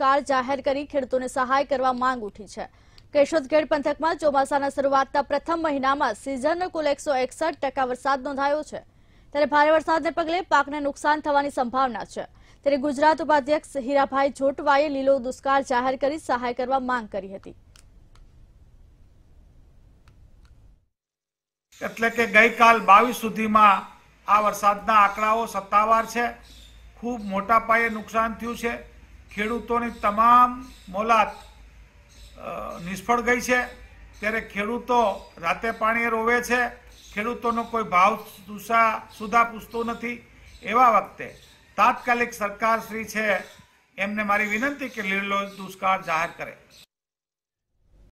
દુષ્કાળ જાહેર કરી ખેડૂતોને સહાય કરવા માંગ ઉઠી છે કેશોદગઢ પંથકમાં ચોમાસાના શરૂઆતના પ્રથમ મહિનામાં સિઝનનો કુલ એકસો વરસાદ નોંધાયો છે ત્યારે ભારે વરસાદને પગલે પાકને નુકસાન થવાની સંભાવના છે ત્યારે ગુજરાત ઉપાધ્યક્ષ હીરાભાઈ જોટવાએ લીલો દુષ્કાળ જાહેર કરી સહાય કરવા માંગ કરી હતી એટલે કે ગઈકાલ બાવીસ સુધીમાં આ વરસાદના આંકડાઓ સત્તાવાર છે ખૂબ મોટા પાયે નુકસાન થયું છે ખેડૂતોની તમામ મોલાત નિષ્ફળ ગઈ છે ત્યારે ખેડૂતો રાતે પાણીએ રોવે છે ખેડૂતોનો કોઈ ભાવ સુસા સુધા પૂછતો નથી એવા વખતે તાત્કાલિક સરકારશ્રી છે એમને મારી વિનંતી કે લીલો દુષ્કાળ જાહેર કરે